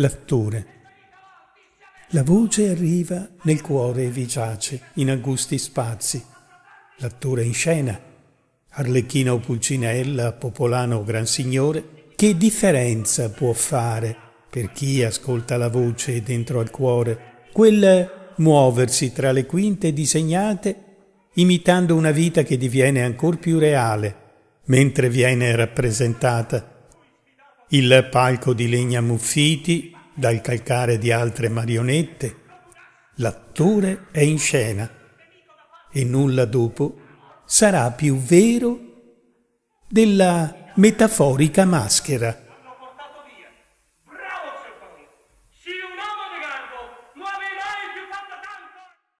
l'attore. La voce arriva nel cuore e vi giace, in angusti spazi. L'attore in scena, Arlecchino o Pulcinella, Popolano o Gran Signore, che differenza può fare per chi ascolta la voce dentro al cuore quel muoversi tra le quinte disegnate imitando una vita che diviene ancor più reale mentre viene rappresentata il palco di legna muffiti dal calcare di altre marionette, l'attore è in scena e nulla dopo sarà più vero della metaforica maschera.